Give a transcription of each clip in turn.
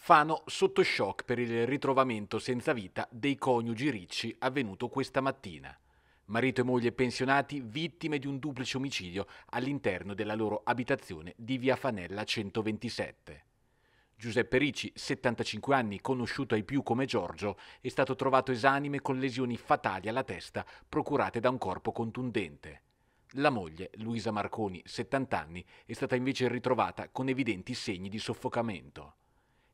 Fano sotto shock per il ritrovamento senza vita dei coniugi Ricci avvenuto questa mattina. Marito e moglie pensionati vittime di un duplice omicidio all'interno della loro abitazione di via Fanella 127. Giuseppe Ricci, 75 anni, conosciuto ai più come Giorgio, è stato trovato esanime con lesioni fatali alla testa procurate da un corpo contundente. La moglie, Luisa Marconi, 70 anni, è stata invece ritrovata con evidenti segni di soffocamento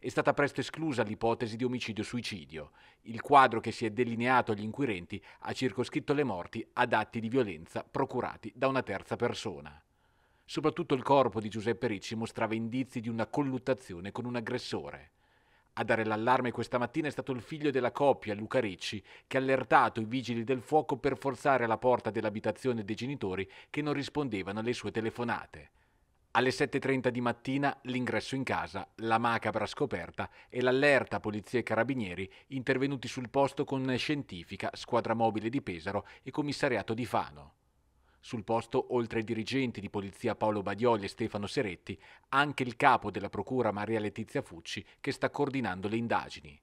è stata presto esclusa l'ipotesi di omicidio-suicidio. Il quadro che si è delineato agli inquirenti ha circoscritto le morti ad atti di violenza procurati da una terza persona. Soprattutto il corpo di Giuseppe Ricci mostrava indizi di una colluttazione con un aggressore. A dare l'allarme questa mattina è stato il figlio della coppia, Luca Ricci, che ha allertato i vigili del fuoco per forzare la porta dell'abitazione dei genitori che non rispondevano alle sue telefonate. Alle 7.30 di mattina l'ingresso in casa, la macabra scoperta e l'allerta polizia e carabinieri intervenuti sul posto con scientifica, squadra mobile di Pesaro e commissariato di Fano. Sul posto, oltre ai dirigenti di polizia Paolo Badioli e Stefano Seretti, anche il capo della procura Maria Letizia Fucci che sta coordinando le indagini.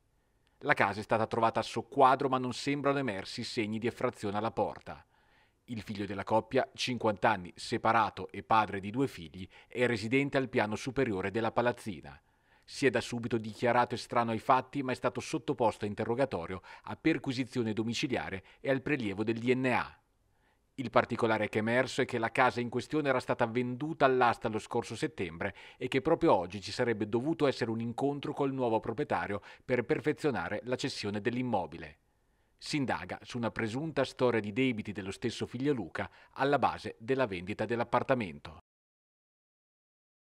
La casa è stata trovata a soqquadro ma non sembrano emersi segni di effrazione alla porta. Il figlio della coppia, 50 anni, separato e padre di due figli, è residente al piano superiore della palazzina. Si è da subito dichiarato estraneo ai fatti, ma è stato sottoposto a interrogatorio, a perquisizione domiciliare e al prelievo del DNA. Il particolare che è emerso è che la casa in questione era stata venduta all'asta lo scorso settembre e che proprio oggi ci sarebbe dovuto essere un incontro col nuovo proprietario per perfezionare la cessione dell'immobile si indaga su una presunta storia di debiti dello stesso figlio Luca alla base della vendita dell'appartamento.